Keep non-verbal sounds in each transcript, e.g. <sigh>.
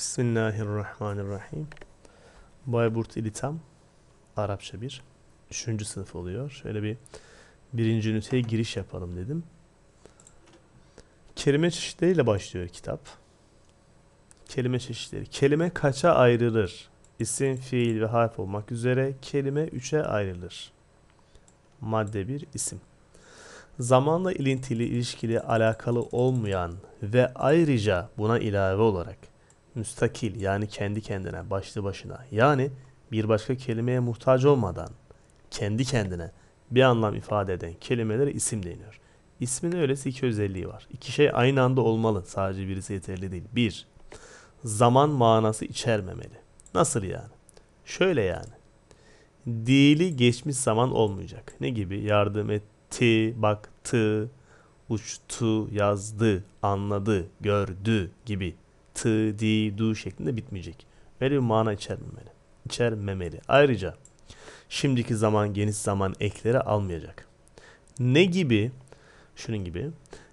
Bismillahirrahmanirrahim. Bayburt İlitam Arapça 1. 3. sınıf oluyor. Şöyle bir birinci üniteye giriş yapalım dedim. Kelime çeşitleriyle başlıyor kitap. Kelime çeşitleri. Kelime kaça ayrılır? İsim, fiil ve harf olmak üzere kelime 3'e ayrılır. Madde 1 isim. Zamanla ilintili, ilişkili, alakalı olmayan ve ayrıca buna ilave olarak müstakil yani kendi kendine, başlı başına. Yani bir başka kelimeye muhtaç olmadan kendi kendine bir anlam ifade eden kelimelere isim deniyor. İsmin öylesi iki özelliği var. İki şey aynı anda olmalı. Sadece birisi yeterli değil. Bir, zaman manası içermemeli. Nasıl yani? Şöyle yani. Dili geçmiş zaman olmayacak. Ne gibi? Yardım etti, baktı, uçtu, yazdı, anladı, gördü gibi tı, di, du şeklinde bitmeyecek. Böyle bir mana içermemeli. İçermemeli. Ayrıca şimdiki zaman geniş zaman ekleri almayacak. Ne gibi? Şunun gibi.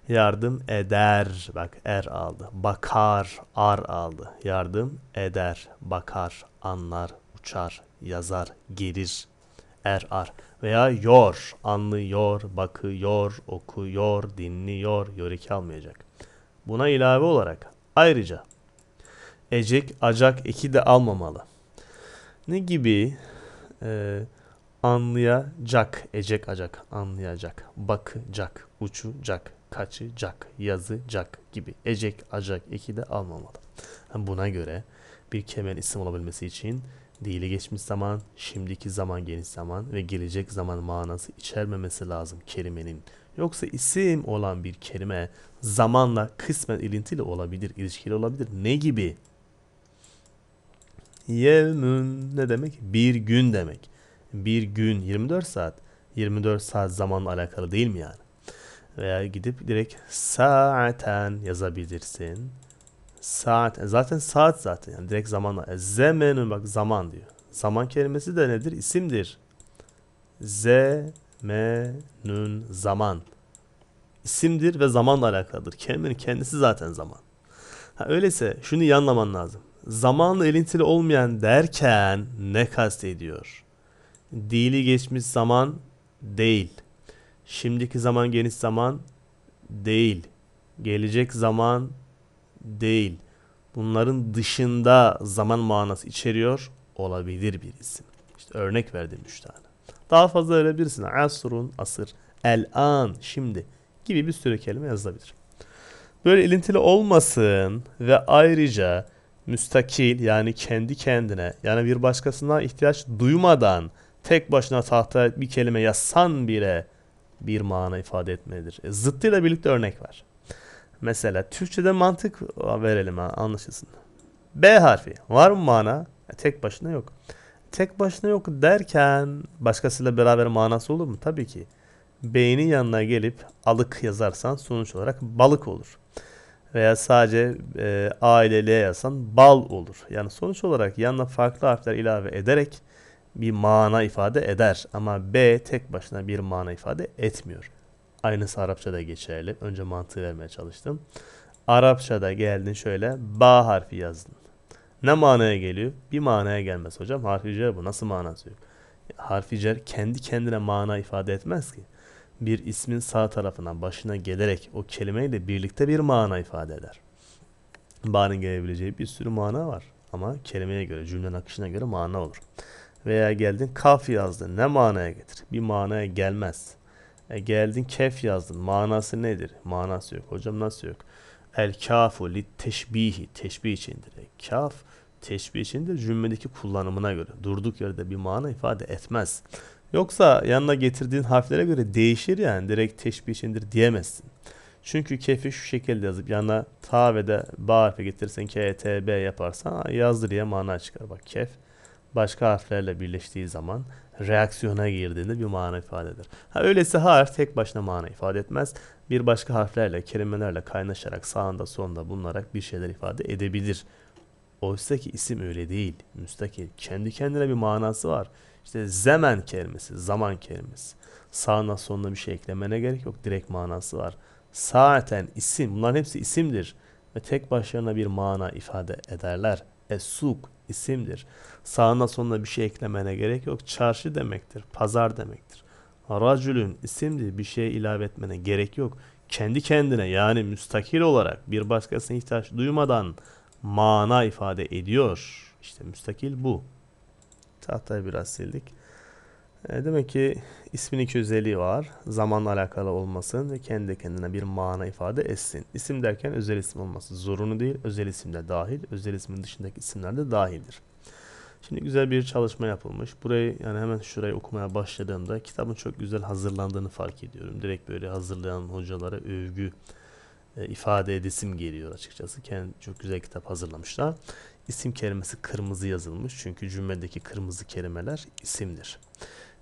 Yardım eder. Bak er aldı. Bakar. Ar aldı. Yardım eder. Bakar. Anlar. Uçar. Yazar. Gelir. Er ar. Veya yor. Anlıyor. Bakıyor. Okuyor. Dinliyor. Yöreki almayacak. Buna ilave olarak ayrıca ecek, acak eki de almamalı. Ne gibi? Ee, anlayacak, ecek, acak, anlayacak, bakacak, uçacak, kaçacak, yazacak gibi ecek, acak eki de almamalı. Buna göre bir kemer isim olabilmesi için dili geçmiş zaman, şimdiki zaman geniş zaman ve gelecek zaman manası içermemesi lazım kelimenin. Yoksa isim olan bir kelime zamanla kısmen ilintili olabilir, ilişkili olabilir. Ne gibi? Yevmün ne demek? Bir gün demek. Bir gün 24 saat. 24 saat zamanla alakalı değil mi yani? Veya gidip direkt saaten yazabilirsin. Saat zaten saat zaten yani direkt zamanla. Zemenün bak zaman diyor. Zaman kelimesi de nedir? İsimdir. Zemenün zaman. İsimdir ve zamanla alakalıdır. Kelimenin kendisi zaten zaman. Ha, öyleyse şunu iyi anlaman lazım zamanla elintili olmayan derken ne kastediyor? Dili geçmiş zaman değil. Şimdiki zaman geniş zaman değil. Gelecek zaman değil. Bunların dışında zaman manası içeriyor olabilir bir isim. İşte örnek verdim 3 tane. Daha fazla verebilirsin. Asrun, asır, el an, şimdi gibi bir sürü kelime yazılabilir. Böyle elintili olmasın ve ayrıca müstakil yani kendi kendine yani bir başkasına ihtiyaç duymadan tek başına tahta bir kelime yazsan bile bir mana ifade etmedir. E, zıttıyla birlikte örnek var. Mesela Türkçe'de mantık verelim anlaşılsın. B harfi var mı mana? E, tek başına yok. Tek başına yok derken başkasıyla beraber manası olur mu? Tabii ki. Beynin yanına gelip alık yazarsan sonuç olarak balık olur veya sadece e, A ile L yazsan bal olur. Yani sonuç olarak yanına farklı harfler ilave ederek bir mana ifade eder. Ama B tek başına bir mana ifade etmiyor. Aynısı Arapçada geçerli. Önce mantığı vermeye çalıştım. Arapçada geldin şöyle ba harfi yazdın. Ne manaya geliyor? Bir manaya gelmez hocam. Harfi bu. Nasıl manası yok? Harfi kendi kendine mana ifade etmez ki bir ismin sağ tarafından başına gelerek o kelimeyle birlikte bir mana ifade eder. Bağ'ın gelebileceği bir sürü mana var. Ama kelimeye göre, cümlenin akışına göre mana olur. Veya geldin kaf yazdın. Ne manaya getir? Bir manaya gelmez. E geldin kef yazdın. Manası nedir? Manası yok. Hocam nasıl yok? El kafu li teşbihi. Teşbih içindir. E, kaf teşbih içindir. Cümledeki kullanımına göre. Durduk yerde bir mana ifade etmez. Yoksa yanına getirdiğin harflere göre değişir yani direkt teşbih içindir diyemezsin. Çünkü kefi şu şekilde yazıp yanına ta ve de ba harfi getirirsen k, t, b yaparsan yazdır diye mana çıkar. Bak kef başka harflerle birleştiği zaman reaksiyona girdiğinde bir mana ifade eder. Ha, öyleyse harf tek başına mana ifade etmez. Bir başka harflerle, kelimelerle kaynaşarak sağında sonunda bulunarak bir şeyler ifade edebilir. Oysa ki isim öyle değil. Müstakil. Kendi kendine bir manası var. İşte zemen kelimesi, zaman kelimesi. Sağına sonuna bir şey eklemene gerek yok. Direkt manası var. Saaten isim. Bunların hepsi isimdir. Ve tek başlarına bir mana ifade ederler. Esuk isimdir. Sağına sonuna bir şey eklemene gerek yok. Çarşı demektir. Pazar demektir. Racülün isimdir. Bir şey ilave etmene gerek yok. Kendi kendine yani müstakil olarak bir başkasına ihtiyaç duymadan mana ifade ediyor. İşte müstakil bu. Tahtayı biraz sildik. E, demek ki ismin iki özelliği var. Zamanla alakalı olmasın ve kendi kendine bir mana ifade etsin. İsim derken özel isim olması zorunlu değil. Özel isim de dahil. Özel ismin dışındaki isimler de dahildir. Şimdi güzel bir çalışma yapılmış. Burayı yani hemen şurayı okumaya başladığımda kitabın çok güzel hazırlandığını fark ediyorum. Direkt böyle hazırlayan hocalara övgü e, ifade edesim geliyor açıkçası. Kendi çok güzel kitap hazırlamışlar. İsim kelimesi kırmızı yazılmış. Çünkü cümledeki kırmızı kelimeler isimdir.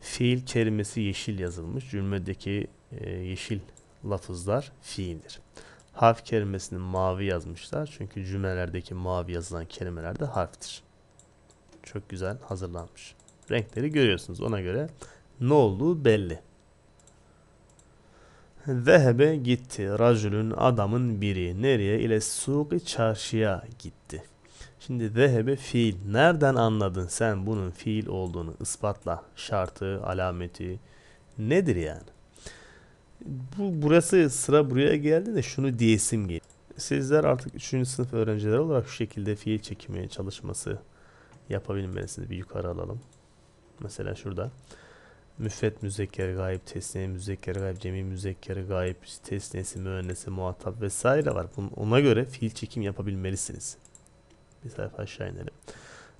Fiil kelimesi yeşil yazılmış. Cümledeki e, yeşil lafızlar fiildir. Harf kelimesini mavi yazmışlar. Çünkü cümlelerdeki mavi yazılan kelimeler de harftir. Çok güzel hazırlanmış. Renkleri görüyorsunuz. Ona göre ne olduğu belli. Zehebe gitti. Racülün adamın biri. Nereye? ile suki çarşıya gitti. Şimdi zehebe fiil. Nereden anladın sen bunun fiil olduğunu ispatla. Şartı, alameti nedir yani? Bu burası sıra buraya geldi de şunu diyesim geliyor. Sizler artık 3. sınıf öğrencileri olarak şu şekilde fiil çekimi çalışması yapabilmelisiniz. Bir yukarı alalım. Mesela şurada müfet, müzekker gayip tesniye müzekker gayip cemi müzekker gayip tesnesi, müennesi muhatap vesaire var. Bunun, ona göre fiil çekim yapabilmelisiniz. Bir sayfa aşağı inelim.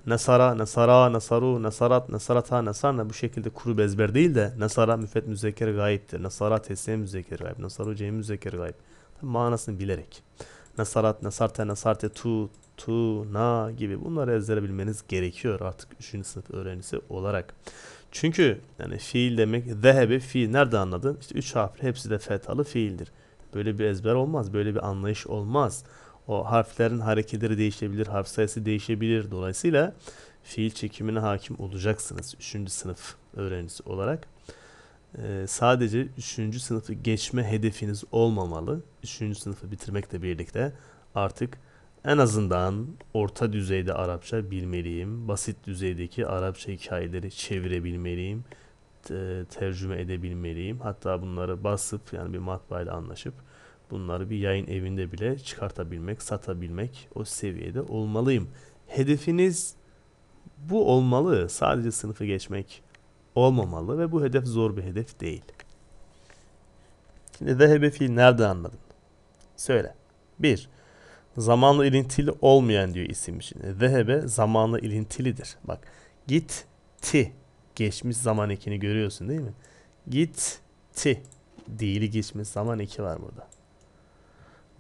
Nasara, Nasara, Nasaru, Nasarat, Nasarata, Nasarna bu şekilde kuru ezber değil de Nasara müfet müzekker gayiptir. Nasara tesniye müzekker gayip. Nasaru cem müzekker gayip. Tabii manasını bilerek. Nasarat, Nasarte, Nasarte, Tu, Tu, Na gibi bunları ezbere gerekiyor artık 3. sınıf öğrencisi olarak. Çünkü yani fiil demek zehebe fiil nerede anladın? İşte 3 harfli hepsi de fetalı fiildir. Böyle bir ezber olmaz, böyle bir anlayış olmaz. O harflerin hareketleri değişebilir, harf sayısı değişebilir. Dolayısıyla fiil çekimine hakim olacaksınız 3. sınıf öğrencisi olarak. Ee, sadece 3. sınıfı geçme hedefiniz olmamalı. 3. sınıfı bitirmekle birlikte artık en azından orta düzeyde Arapça bilmeliyim. Basit düzeydeki Arapça hikayeleri çevirebilmeliyim. Tercüme edebilmeliyim. Hatta bunları basıp yani bir matbaayla anlaşıp Bunları bir yayın evinde bile çıkartabilmek, satabilmek o seviyede olmalıyım. Hedefiniz bu olmalı. Sadece sınıfı geçmek olmamalı ve bu hedef zor bir hedef değil. Şimdi zehebe fiil nereden anladın? Söyle. 1. Zamanla ilintili olmayan diyor isim için. Zehebe zamanla ilintilidir. Bak git ti geçmiş zaman ekini görüyorsun değil mi? Git ti. Değili geçmiş zaman eki var burada.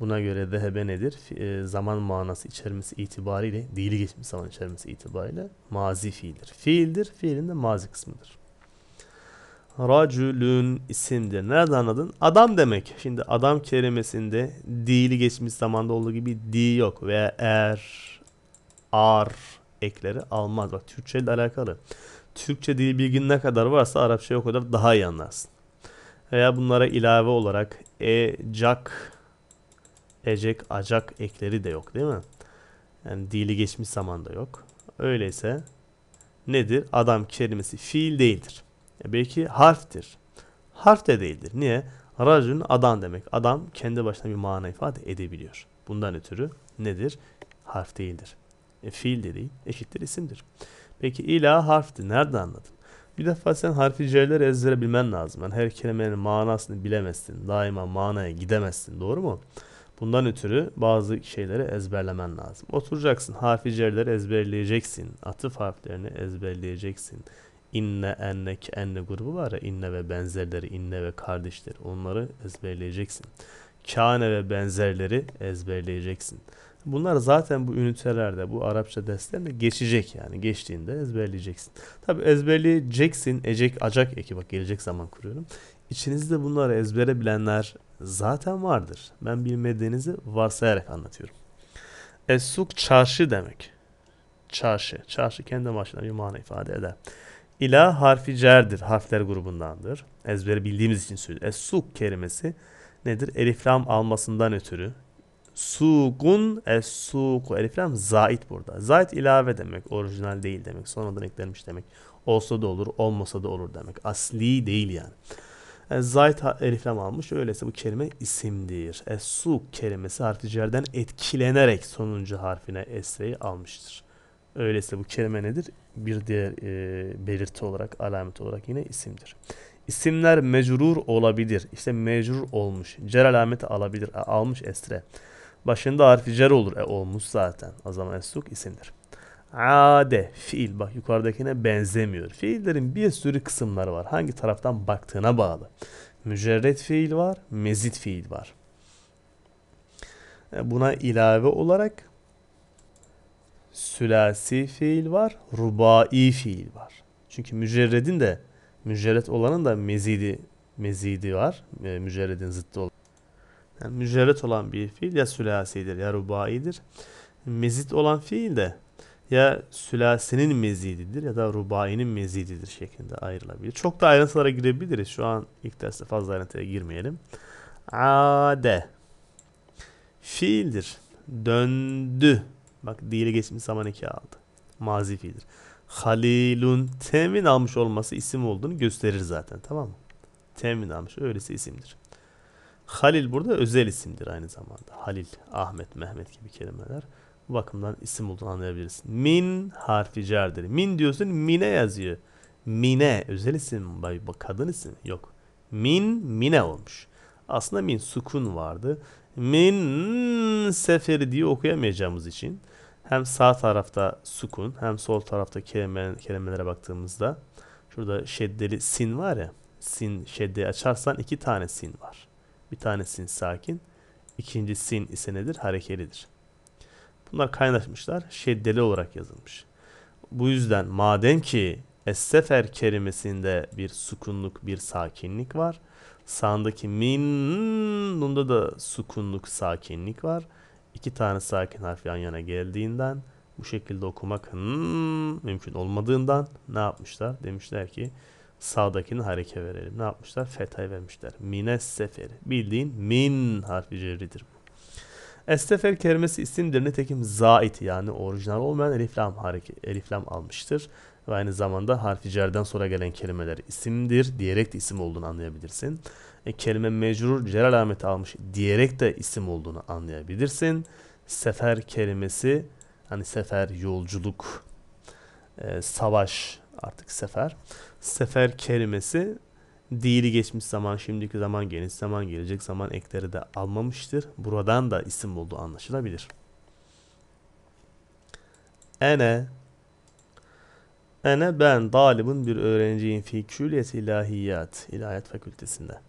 Buna göre dhebe nedir? E, zaman manası içermesi itibariyle, değil geçmiş zaman içermesi itibariyle mazi fiildir. Fiildir, fiilin de mazi kısmıdır. Racülün isimdir. Nereden anladın? Adam demek. Şimdi adam kelimesinde değil geçmiş zamanda olduğu gibi di yok veya er, ar ekleri almaz. Bak Türkçe ile alakalı. Türkçe dil bilgin ne kadar varsa Arapçaya o kadar daha iyi anlarsın. Veya bunlara ilave olarak e, cak, ecek, acak ekleri de yok değil mi? Yani dili geçmiş zamanda yok. Öyleyse nedir? Adam kelimesi fiil değildir. E belki harftir. Harf de değildir. Niye? Racun adam demek. Adam kendi başına bir mana ifade edebiliyor. Bundan ötürü nedir? Harf değildir. E, fiil de değil. Eşittir isimdir. Peki ila harfti. Nerede anladın? Bir defa sen harfi c'leri ezdirebilmen lazım. Yani her kelimenin manasını bilemezsin. Daima manaya gidemezsin. Doğru mu? Bundan ötürü bazı şeyleri ezberlemen lazım. Oturacaksın, harficeleri ezberleyeceksin. Atıf harflerini ezberleyeceksin. İnne, ki enne grubu var ya. inne ve benzerleri, inne ve kardeşleri. Onları ezberleyeceksin. Kâne ve benzerleri ezberleyeceksin. Bunlar zaten bu ünitelerde, bu Arapça derslerinde geçecek yani. Geçtiğinde ezberleyeceksin. Tabi ezberleyeceksin, ecek, acak eki bak gelecek zaman kuruyorum. İçinizde bunları ezbere bilenler zaten vardır. Ben bilmediğinizi varsayarak anlatıyorum. Esuk çarşı demek. Çarşı. Çarşı kendi başına bir mana ifade eder. İla harfi cerdir. Harfler grubundandır. Ezberi bildiğimiz için söylüyorum. Esuk kelimesi nedir? Eliflam almasından ötürü. Sugun esuku Eliflam zait burada. Zait ilave demek. Orijinal değil demek. Sonradan eklenmiş demek. Olsa da olur, olmasa da olur demek. Asli değil yani. E, zayt eliflem almış. Öyleyse bu kelime isimdir. Es-suk kelimesi harflerden etkilenerek sonuncu harfine esreyi almıştır. Öyleyse bu kelime nedir? Bir diğer e, belirti olarak, alamet olarak yine isimdir. İsimler mecrur olabilir. İşte mecrur olmuş. Cer alameti alabilir. E, almış esre. Başında harfi cer olur. E, olmuş zaten. O zaman esruk isimdir. Ade fiil bak yukarıdakine benzemiyor. Fiillerin bir sürü kısımları var. Hangi taraftan baktığına bağlı. Mücerret fiil var, mezit fiil var. E, buna ilave olarak sülasi fiil var, rubai fiil var. Çünkü mücerredin de mücerret olanın da mezidi mezidi var. E, mücerredin zıttı olan. Yani mücerret olan bir fiil ya sülasidir ya rubaidir. Mezit olan fiil de ya sülasenin mezididir ya da rubainin mezididir şeklinde ayrılabilir. Çok da ayrıntılara girebiliriz. Şu an ilk derste fazla ayrıntıya girmeyelim. Ade fiildir. Döndü. Bak dili geçmiş zaman iki aldı. Mazi fiildir. Halilun temin almış olması isim olduğunu gösterir zaten tamam mı? Temin almış öylesi isimdir. Halil burada özel isimdir aynı zamanda. Halil, Ahmet, Mehmet gibi kelimeler. Bu bakımdan isim olduğunu anlayabiliriz. Min harfi cerdir. Min diyorsun mine yazıyor. Mine özel isim kadın isim yok. Min mine olmuş. Aslında min sukun vardı. Min seferi diye okuyamayacağımız için hem sağ tarafta sukun hem sol tarafta kelime, kelimelere baktığımızda şurada şeddeli sin var ya sin şeddeyi açarsan iki tane sin var. Bir tane sin sakin. ikinci sin ise nedir? Harekelidir. Bunlar kaynaşmışlar. Şeddeli olarak yazılmış. Bu yüzden madem ki Es-Sefer kelimesinde bir sukunluk, bir sakinlik var. Sağındaki min bunda da sukunluk, sakinlik var. İki tane sakin harf yan yana geldiğinden bu şekilde okumak hmm, mümkün olmadığından ne yapmışlar? Demişler ki sağdakini hareke verelim. Ne yapmışlar? Fetha vermişler. Mine seferi. Bildiğin min harfi cerridir. Estefer kelimesi isimdir nitekim zait yani orijinal olmayan eliflam, hareke, eliflam almıştır. Ve aynı zamanda harfi cerden sonra gelen kelimeler isimdir diyerek de isim olduğunu anlayabilirsin. E, kelime mecrur cer alameti almış diyerek de isim olduğunu anlayabilirsin. Sefer kelimesi hani sefer, yolculuk, e, savaş artık sefer. Sefer kelimesi Değili geçmiş zaman, şimdiki zaman, geniş zaman, gelecek zaman ekleri de almamıştır. Buradan da isim olduğu anlaşılabilir. Ene Ene ben dalibin bir öğrenciyim fi külliyet ilahiyat ilahiyat fakültesinde.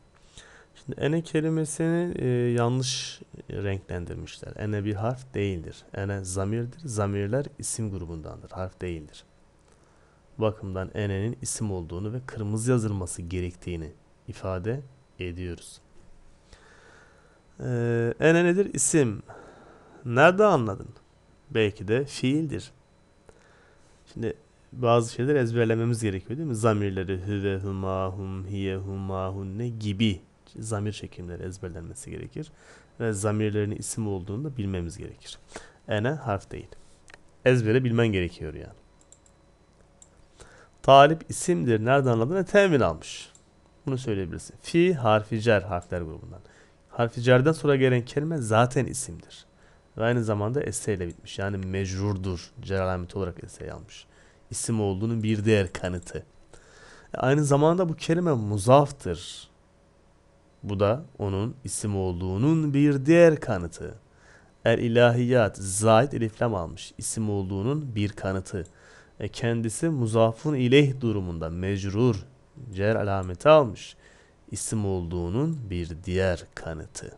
Şimdi ene kelimesini e, yanlış renklendirmişler. Ene bir harf değildir. Ene zamirdir. Zamirler isim grubundandır. Harf değildir bakımdan Ene'nin isim olduğunu ve kırmızı yazılması gerektiğini ifade ediyoruz. Ee, ene nedir? İsim. Nerede anladın? Belki de fiildir. Şimdi bazı şeyler ezberlememiz gerekiyor değil mi? Zamirleri hüve, huma, hum, hiye, huma, hunne gibi zamir çekimleri ezberlenmesi gerekir. Ve zamirlerin isim olduğunu da bilmemiz gerekir. Ene harf değil. Ezbere bilmen gerekiyor yani. Talip isimdir. Nereden anladın? E, Tenvin almış. Bunu söyleyebilirsin. Fi harfi cer harfler grubundan. Harfi cerden sonra gelen kelime zaten isimdir. Ve aynı zamanda esse ile bitmiş. Yani mecrurdur. Cer alameti olarak esse almış. İsim olduğunun bir diğer kanıtı. E, aynı zamanda bu kelime muzaftır. Bu da onun isim olduğunun bir diğer kanıtı. El ilahiyat zayid eliflem almış. İsim olduğunun bir kanıtı. E kendisi muzafun ileyh durumunda mecrur cer alameti almış. isim olduğunun bir diğer kanıtı.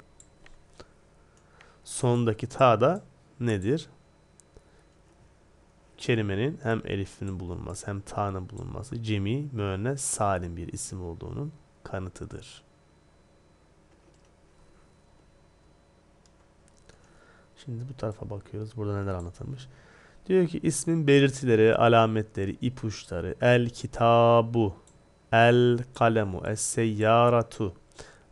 Sondaki ta da nedir? Kelimenin hem elifinin bulunması hem ta'nın bulunması cemi, müennes, salim bir isim olduğunun kanıtıdır. Şimdi bu tarafa bakıyoruz. Burada neler anlatılmış? Diyor ki ismin belirtileri, alametleri, ipuçları. El kitabu, el kalemu, es seyyaratu.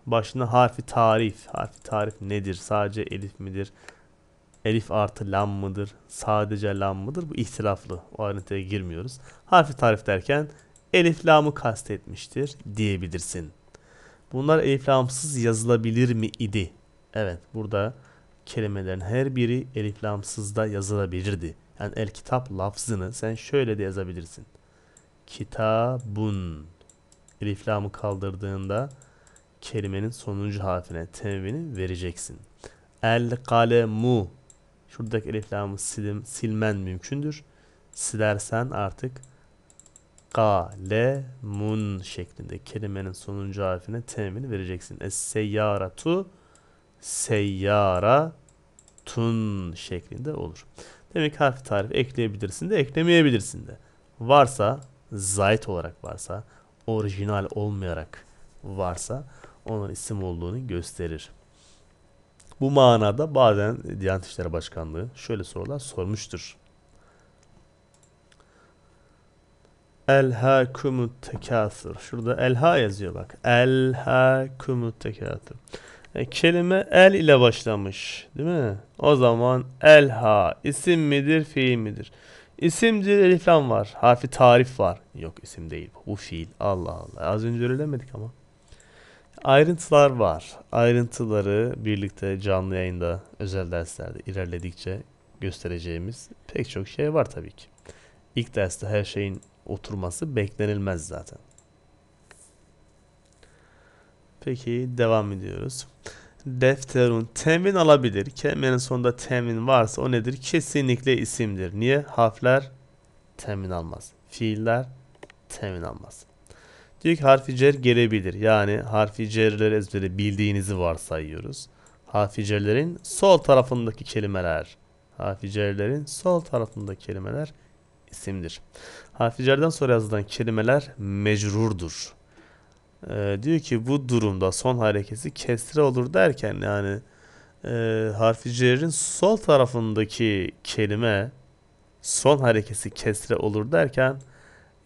Başına harfi tarif. Harfi tarif nedir? Sadece elif midir? Elif artı lam mıdır? Sadece lam mıdır? Bu ihtilaflı. O ayrıntıya girmiyoruz. Harfi tarif derken elif lamı kastetmiştir diyebilirsin. Bunlar elif lamsız yazılabilir mi idi? Evet burada kelimelerin her biri elif lamsız da yazılabilirdi yani el kitap lafzını sen şöyle de yazabilirsin. Kitabun. Elif kaldırdığında kelimenin sonuncu harfine tenvini vereceksin. El kalemu. Şuradaki eliflamı silim, silmen mümkündür. Silersen artık kalemun şeklinde kelimenin sonuncu harfine tenvini vereceksin. Es seyyaratu seyyara tun şeklinde olur. Demek ki harf tarif ekleyebilirsin de eklemeyebilirsin de. Varsa zayt olarak varsa orijinal olmayarak varsa onun isim olduğunu gösterir. Bu manada bazen Diyanet İşleri Başkanlığı şöyle sorular sormuştur. Elha kumut tekasür. Şurada elha yazıyor bak. Elha kumut tekasür. E, kelime el ile başlamış. Değil mi? O zaman elha isim midir fiil midir? İsimdir eliflam var. Harfi tarif var. Yok isim değil bu. Bu fiil. Allah Allah. Az önce öğrenemedik ama. Ayrıntılar var. Ayrıntıları birlikte canlı yayında özel derslerde ilerledikçe göstereceğimiz pek çok şey var tabii ki. İlk derste her şeyin oturması beklenilmez zaten. Peki devam ediyoruz defterun temin alabilir. Kelimenin sonunda temin varsa o nedir? Kesinlikle isimdir. Niye? Harfler temin almaz. Fiiller temin almaz. Diyor ki harfi cer gelebilir. Yani harfi cerleri ezberi bildiğinizi varsayıyoruz. Harfi cerlerin sol tarafındaki kelimeler. Harfi cerlerin sol tarafındaki kelimeler isimdir. Harfi cerden sonra yazılan kelimeler mecrurdur e, diyor ki bu durumda son hareketi kesre olur derken yani e, harfi cerrin sol tarafındaki kelime son hareketi kesre olur derken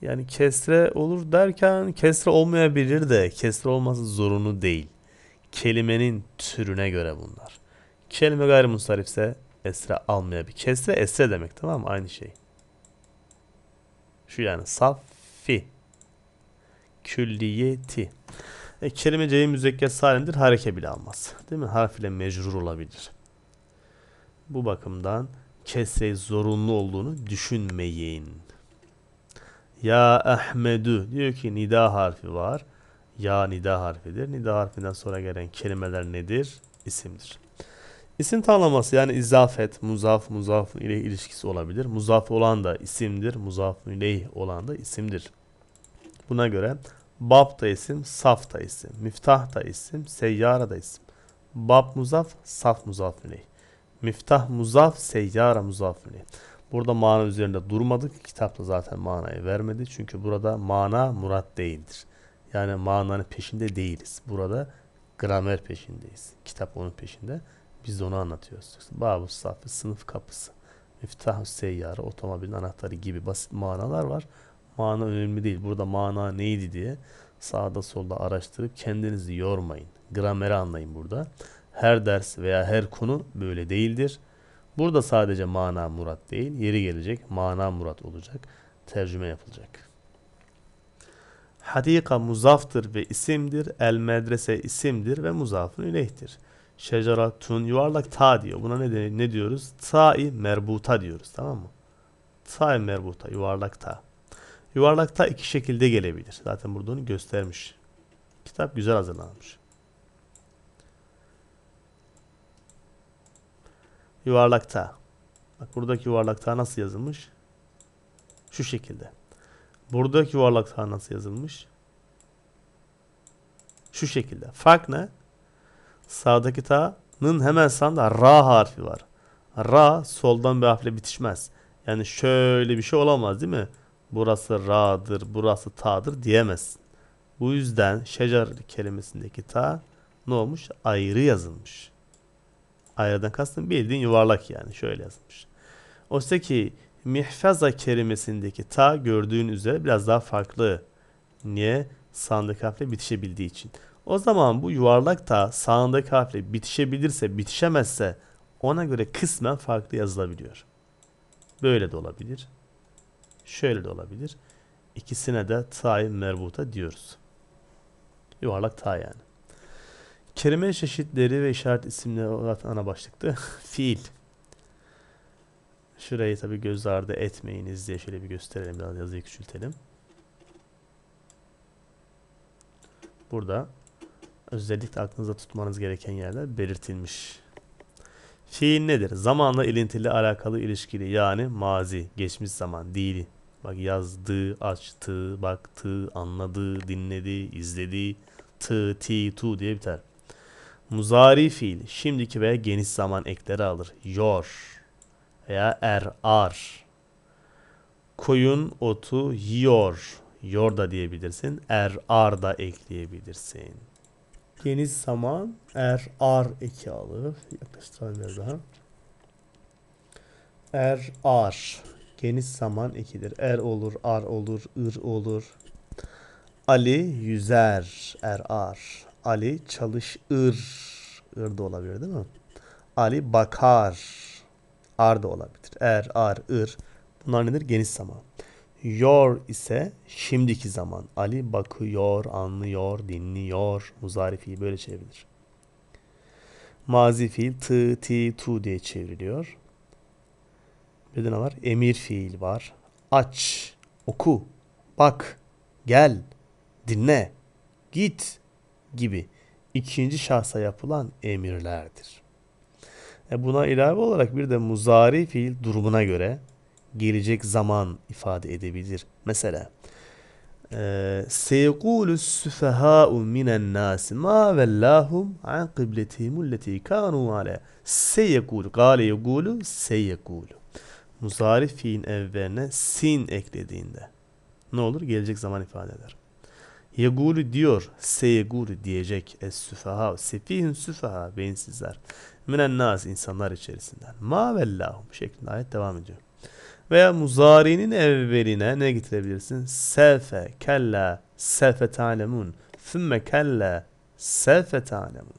yani kesre olur derken kesre olmayabilir de kesre olması zorunlu değil. Kelimenin türüne göre bunlar. Kelime gayrimusarifse esre almayabilir. Kesre esre demek tamam mı? Aynı şey. Şu yani saf külliyeti. E, kelime C müzekkes salimdir. Hareke bile almaz. Değil mi? Harf ile mecrur olabilir. Bu bakımdan kese zorunlu olduğunu düşünmeyin. Ya Ahmedu diyor ki nida harfi var. Ya nida harfidir. Nida harfinden sonra gelen kelimeler nedir? İsimdir. İsim tanımlaması yani izafet, muzaf, muzaf ile ilişkisi olabilir. Muzaf olan da isimdir, muzaf ile olan da isimdir. Buna göre Bab da isim, saf da isim, miftah da isim, seyyara da isim. Bab muzaf, saf muzaf müney. Miftah muzaf, seyyara muzaf müney. Burada mana üzerinde durmadık. Kitap da zaten manayı vermedi. Çünkü burada mana murat değildir. Yani mananın peşinde değiliz. Burada gramer peşindeyiz. Kitap onun peşinde. Biz de onu anlatıyoruz. Babu safi, sınıf kapısı, miftah seyyarı, otomobilin anahtarı gibi basit manalar var. Mana önemli değil. Burada mana neydi diye sağda solda araştırıp kendinizi yormayın. Grameri anlayın burada. Her ders veya her konu böyle değildir. Burada sadece mana murat değil, yeri gelecek mana murat olacak. Tercüme yapılacak. Hadika muzaftır ve isimdir. El medrese isimdir ve muzafın ileyhtir. Şeceratun yuvarlak ta diyor. Buna ne, ne diyoruz? Ta'i merbuta diyoruz tamam mı? Ta'i merbuta yuvarlak ta. Yuvarlakta iki şekilde gelebilir. Zaten burada onu göstermiş. Kitap güzel hazırlanmış. Yuvarlakta. Bak buradaki yuvarlakta nasıl yazılmış? Şu şekilde. Buradaki yuvarlakta nasıl yazılmış? Şu şekilde. Fark ne? Sağdaki ta'nın hemen sağında ra harfi var. Ra soldan bir harfle bitişmez. Yani şöyle bir şey olamaz değil mi? burası ra'dır, burası ta'dır diyemezsin. Bu yüzden şecer kelimesindeki ta ne olmuş? Ayrı yazılmış. Ayrıdan kastım bildiğin yuvarlak yani şöyle yazılmış. Oysa ki mihfaza kelimesindeki ta gördüğün üzere biraz daha farklı. Niye? Sağındaki harfle bitişebildiği için. O zaman bu yuvarlak ta sağındaki harfle bitişebilirse bitişemezse ona göre kısmen farklı yazılabiliyor. Böyle de olabilir. Şöyle de olabilir. İkisine de tay merbuta diyoruz. Yuvarlak ta yani. Kelime çeşitleri ve işaret isimleri olarak ana başlıkta <laughs> fiil. Şurayı tabi göz ardı etmeyiniz diye şöyle bir gösterelim. Biraz yazıyı küçültelim. Burada özellikle aklınızda tutmanız gereken yerler belirtilmiş. Fiil nedir? Zamanla ilintili alakalı ilişkili yani mazi, geçmiş zaman, değil. Bak yazdı, açtı, baktı, anladı, dinledi, izledi, tı, ti, tu diye biter. Muzari fiil şimdiki ve geniş zaman ekleri alır. Yor veya er, ar. Koyun otu yiyor. Yor da diyebilirsin. Er, ar da ekleyebilirsin. Geniz zaman er ar eki alır. Yaklaştıralım biraz daha. Er ar. geniz zaman ekidir. Er olur, ar olur, ır olur. Ali yüzer er ar. Ali çalışır. Ir da olabilir değil mi? Ali bakar. Ar da olabilir. Er, ar, ır. Bunlar nedir? Geniz zaman. Your ise şimdiki zaman. Ali bakıyor, anlıyor, dinliyor. muzarifiyi böyle çevirir. Mazi fiil tı, ti, tu diye çevriliyor. Bir de ne var? Emir fiil var. Aç, oku, bak, gel, dinle, git gibi ikinci şahsa yapılan emirlerdir. E buna ilave olarak bir de muzari fiil durumuna göre gelecek zaman ifade edebilir. Mesela سَيَقُولُ السُّفَهَاءُ مِنَ النَّاسِ مَا وَلَّاهُمْ عَنْ قِبْلَتِهِمُ الَّتِي كَانُوا عَلَى سَيَقُولُ قَالَ يَقُولُ سَيَقُولُ Muzarif fiilin evveline sin eklediğinde ne olur? Gelecek zaman ifade eder. Yegulu diyor, seyegulu diyecek. Es süfaha, sefihün süfaha, beyinsizler. Minen nas, insanlar içerisinden. Ma vellahum şeklinde ayet devam ediyor. Veya muzari'nin evveline ne getirebilirsin? Sefe, kella, sefe tanemun. Fümme kella, sefe tanemun.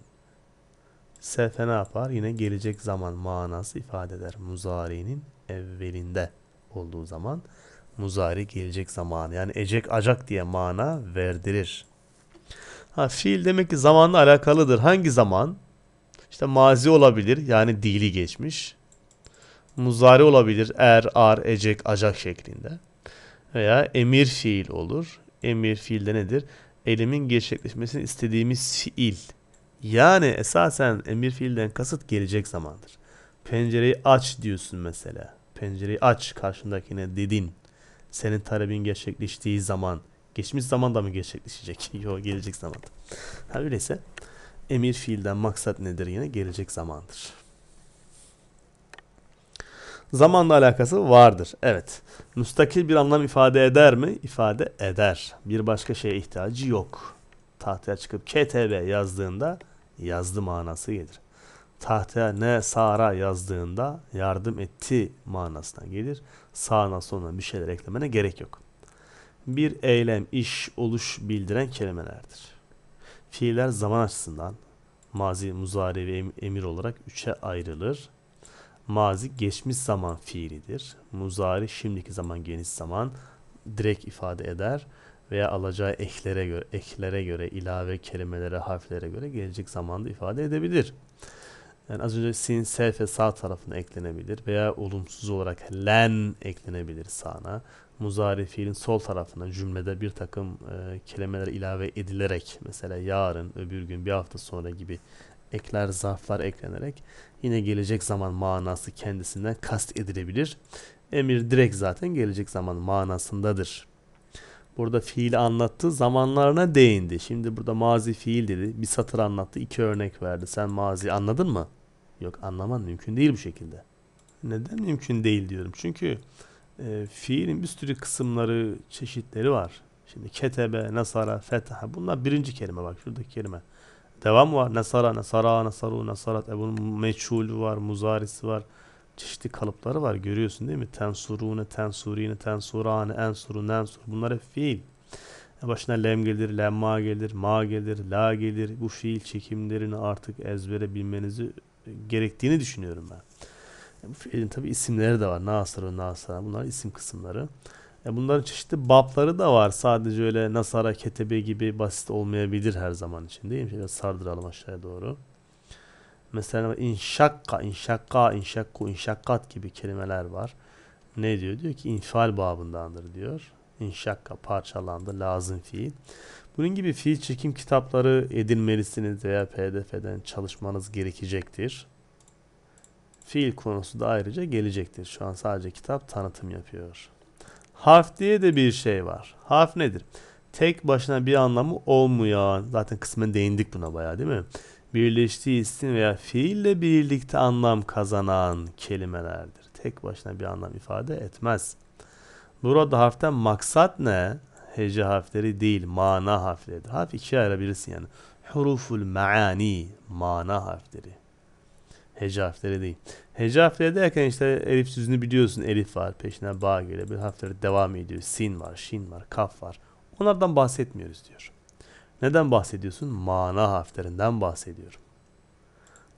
Sefe ne yapar? Yine gelecek zaman manası ifade eder. Muzari'nin evvelinde olduğu zaman muzari gelecek zamanı. Yani ecek acak diye mana verdirir. Ha, fiil demek ki zamanla alakalıdır. Hangi zaman? İşte mazi olabilir yani dili geçmiş muzari olabilir. Er, ar, ecek, acak şeklinde. Veya emir fiil olur. Emir fiil de nedir? Elimin gerçekleşmesini istediğimiz fiil. Yani esasen emir fiilden kasıt gelecek zamandır. Pencereyi aç diyorsun mesela. Pencereyi aç karşındakine dedin. Senin talebin gerçekleştiği zaman. Geçmiş zamanda mı gerçekleşecek? <laughs> Yok gelecek zamanda. Her öyleyse emir fiilden maksat nedir yine? Gelecek zamandır zamanla alakası vardır. Evet. Müstakil bir anlam ifade eder mi? İfade eder. Bir başka şeye ihtiyacı yok. Tahtaya çıkıp KTB yazdığında yazdı manası gelir. Tahtaya ne Sara yazdığında yardım etti manasına gelir. Sağına sonuna bir şeyler eklemene gerek yok. Bir eylem, iş, oluş bildiren kelimelerdir. Fiiller zaman açısından mazi, muzari ve emir olarak üçe ayrılır. Mazi geçmiş zaman fiilidir. Muzari şimdiki zaman geniş zaman direkt ifade eder veya alacağı eklere göre, eklere göre, ilave kelimelere, harflere göre gelecek zamanda ifade edebilir. Yani az önce sin, selfe sağ tarafına eklenebilir veya olumsuz olarak len eklenebilir sağına. Muzari fiilin sol tarafına cümlede bir takım e, kelimeler ilave edilerek mesela yarın, öbür gün, bir hafta sonra gibi ekler, zarflar eklenerek yine gelecek zaman manası kendisinden kast edilebilir. Emir direkt zaten gelecek zaman manasındadır. Burada fiil anlattı zamanlarına değindi. Şimdi burada mazi fiil dedi. Bir satır anlattı iki örnek verdi. Sen mazi anladın mı? Yok anlaman mümkün değil bu şekilde. Neden mümkün değil diyorum. Çünkü e, fiilin bir sürü kısımları çeşitleri var. Şimdi ketebe, nasara, fetaha bunlar birinci kelime bak şuradaki kelime. Devam var. Nasara, Nasara, Nasaru, Nasarat. E bunun meçhulü var, muzarisi var. Çeşitli kalıpları var. Görüyorsun değil mi? Tensurune, tensurine, tensurane, ensuru, ensur. Bunlar hep fiil. E, başına lem gelir, lemma gelir, ma gelir, la gelir. Bu fiil çekimlerini artık ezbere bilmenizi gerektiğini düşünüyorum ben. E, bu fiilin tabi isimleri de var. Nasır ve Nasara. Bunlar isim kısımları bunların çeşitli babları da var. Sadece öyle Nasara Ketebe gibi basit olmayabilir her zaman için değil mi? Şöyle sardıralım aşağıya doğru. Mesela inşakka, inşakka, inşakku, inşakkat gibi kelimeler var. Ne diyor? Diyor ki infial babındandır diyor. İnşakka parçalandı, lazım fiil. Bunun gibi fiil çekim kitapları edinmelisiniz veya pdf'den çalışmanız gerekecektir. Fiil konusu da ayrıca gelecektir. Şu an sadece kitap tanıtım yapıyor. Harf diye de bir şey var. Harf nedir? Tek başına bir anlamı olmayan, zaten kısmen değindik buna bayağı değil mi? Birleştiği isim veya fiille birlikte anlam kazanan kelimelerdir. Tek başına bir anlam ifade etmez. Burada harften maksat ne? Hece harfleri değil, mana harfleridir. Harf ikiye ayırabilirsin yani. Huruful maani, mana harfleri. Hece harfleri değil. Hece harfleri derken işte elif sözünü biliyorsun. Elif var, peşinden bağ geliyor. Bir harfleri devam ediyor. Sin var, şin var, kaf var. Onlardan bahsetmiyoruz diyor. Neden bahsediyorsun? Mana harflerinden bahsediyorum.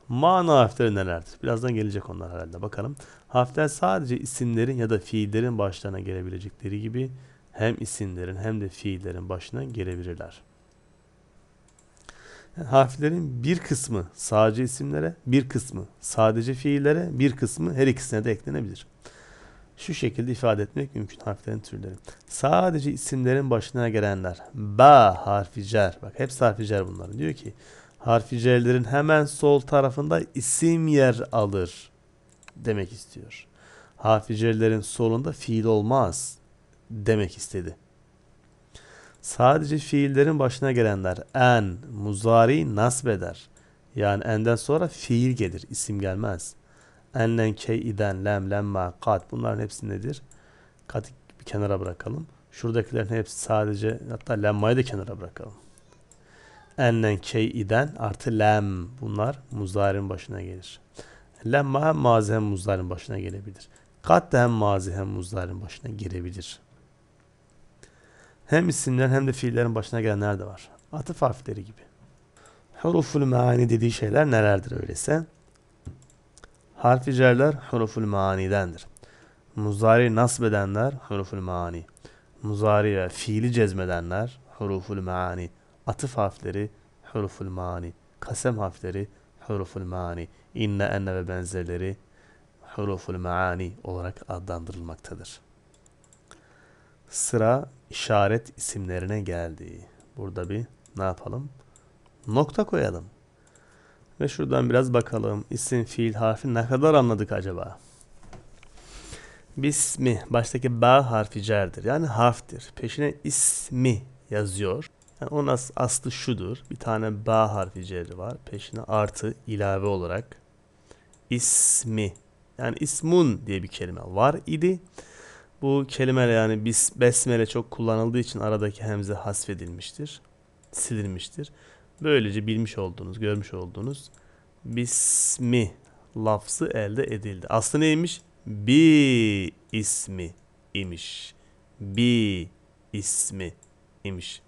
Mana harfleri nelerdir? Birazdan gelecek onlar herhalde. Bakalım. Harfler sadece isimlerin ya da fiillerin başlarına gelebilecekleri gibi hem isimlerin hem de fiillerin başına gelebilirler harflerin bir kısmı sadece isimlere, bir kısmı sadece fiillere, bir kısmı her ikisine de eklenebilir. Şu şekilde ifade etmek mümkün harflerin türleri. Sadece isimlerin başına gelenler. Ba harfi cer. Bak hepsi harfi cer bunların. Diyor ki harfi cerlerin hemen sol tarafında isim yer alır demek istiyor. Harfi cerlerin solunda fiil olmaz demek istedi. Sadece fiillerin başına gelenler en muzari nasbeder. Yani enden sonra fiil gelir, isim gelmez. Enlen, keyiden, lem, lemma, kat bunların hepsi nedir? Kat'ı bir kenara bırakalım. Şuradakilerin hepsi sadece hatta lemmayı da kenara bırakalım. Enlen, keyiden artı lem bunlar muzarin başına gelir. Lemma hem mazi hem muzarin başına gelebilir. Kat da hem mazi hem muzarin başına gelebilir. Hem isimlerin hem de fiillerin başına gelenler de var. Atıf harfleri gibi. Huruful maani dediği şeyler nelerdir öyleyse? Harfi cerler huruful maani'dendir Muzari nasbedenler huruful maani Muzari ve fiili cezmedenler huruful maani Atıf harfleri huruful maani Kasem harfleri huruful maani İnne enne ve benzerleri huruful maani olarak adlandırılmaktadır sıra işaret isimlerine geldi. Burada bir ne yapalım? Nokta koyalım. Ve şuradan biraz bakalım. isim fiil, harfi ne kadar anladık acaba? Bismi baştaki ba harfi cerdir. Yani harftir. Peşine ismi yazıyor. Yani onun as aslı şudur. Bir tane ba harfi cerri var. Peşine artı ilave olarak ismi. Yani ismun diye bir kelime var idi. Bu kelimeyle yani biz besmele çok kullanıldığı için aradaki hemze hasfedilmiştir. Silinmiştir. Böylece bilmiş olduğunuz, görmüş olduğunuz bismi lafzı elde edildi. Aslı neymiş? Bi ismi imiş. Bi ismi imiş.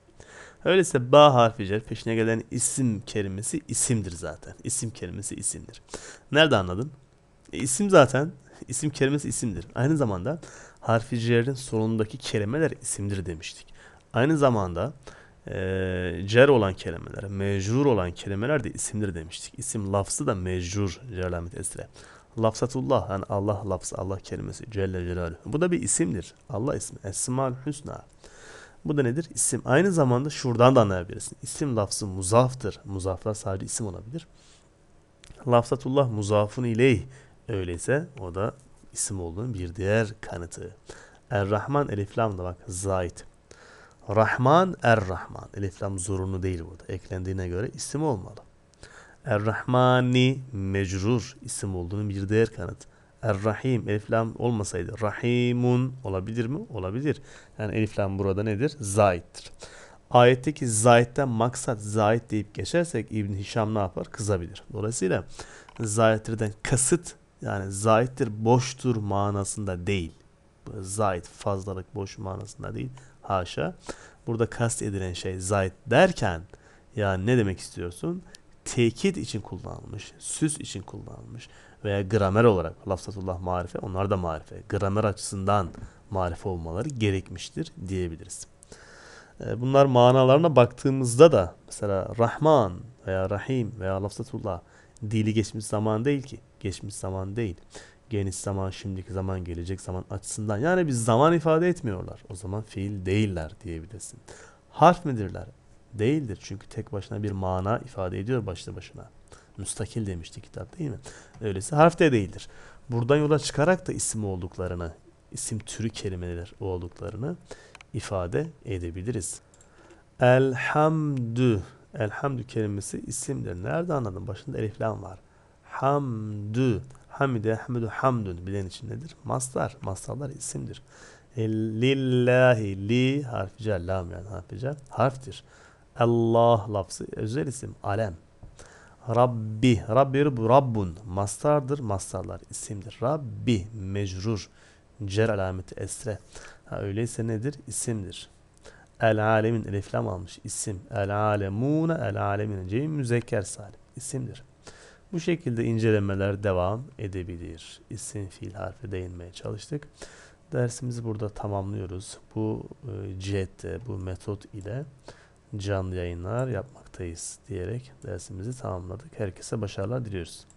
Öyleyse ba harfi cer peşine gelen isim kelimesi isimdir zaten. İsim kelimesi isimdir. Nerede anladın? E, isim zaten isim kelimesi isimdir. Aynı zamanda Harficilerin sonundaki kelimeler isimdir demiştik. Aynı zamanda e, cer olan kelimeler, mecrur olan kelimeler de isimdir demiştik. İsim lafzı da mecrur cerlamet esre. Lafzatullah yani Allah lafzı Allah kelimesi Celle Celaluhu. Bu da bir isimdir. Allah ismi. Esmal Hüsna. Bu da nedir? İsim. Aynı zamanda şuradan da anlayabilirsin. İsim lafzı muzaftır. Muzaflar sadece isim olabilir. Lafzatullah muzafun ileyh. Öyleyse o da isim olduğunun bir diğer kanıtı. Er-Rahman eliflamla bak zait. Rahman Er-Rahman. Eliflam zorunlu değil burada. Eklendiğine göre isim olmalı. Er-Rahmani mecrur isim olduğunun bir diğer kanıt. Er-Rahim eliflam olmasaydı Rahimun olabilir mi? Olabilir. Yani eliflam burada nedir? Zaittir. Ayetteki zaitten maksat zait deyip geçersek İbn Hişam ne yapar? Kızabilir. Dolayısıyla zaittirden kasıt yani zaittir boştur manasında değil. Zait fazlalık boş manasında değil. Haşa. Burada kast edilen şey zait derken yani ne demek istiyorsun? Tekit için kullanılmış, süs için kullanılmış veya gramer olarak lafzatullah marife onlar da marife. Gramer açısından marife olmaları gerekmiştir diyebiliriz. Ee, bunlar manalarına baktığımızda da mesela Rahman veya Rahim veya lafzatullah dili geçmiş zaman değil ki. Geçmiş zaman değil. Geniş zaman, şimdiki zaman, gelecek zaman açısından. Yani bir zaman ifade etmiyorlar. O zaman fiil değiller diyebilirsin. Harf midirler? Değildir. Çünkü tek başına bir mana ifade ediyor başlı başına. Müstakil demişti kitap değil mi? Öyleyse harf de değildir. Buradan yola çıkarak da isim olduklarını, isim türü kelimeler olduklarını ifade edebiliriz. Elhamdü. Elhamdü kelimesi isimdir. Nerede anladın? Başında elif var hamdü. Hamide, hamdu, hamdun bilen için nedir? Mastar. Mastarlar isimdir. E, lillahi, li harfice, lam yani harfice harftir. Allah lafzı özel isim, alem. Rabbi, Rabbi, Rabbun. Mastardır, mastarlar isimdir. Rabbi, mecrur. Cer alameti esre. Ha, öyleyse nedir? İsimdir. El alemin eliflam almış isim. El alemune el alemin ceyim müzekker salim. isimdir. Bu şekilde incelemeler devam edebilir. İsim fiil harfi değinmeye çalıştık. Dersimizi burada tamamlıyoruz. Bu e, cihette, bu metot ile canlı yayınlar yapmaktayız diyerek dersimizi tamamladık. Herkese başarılar diliyoruz.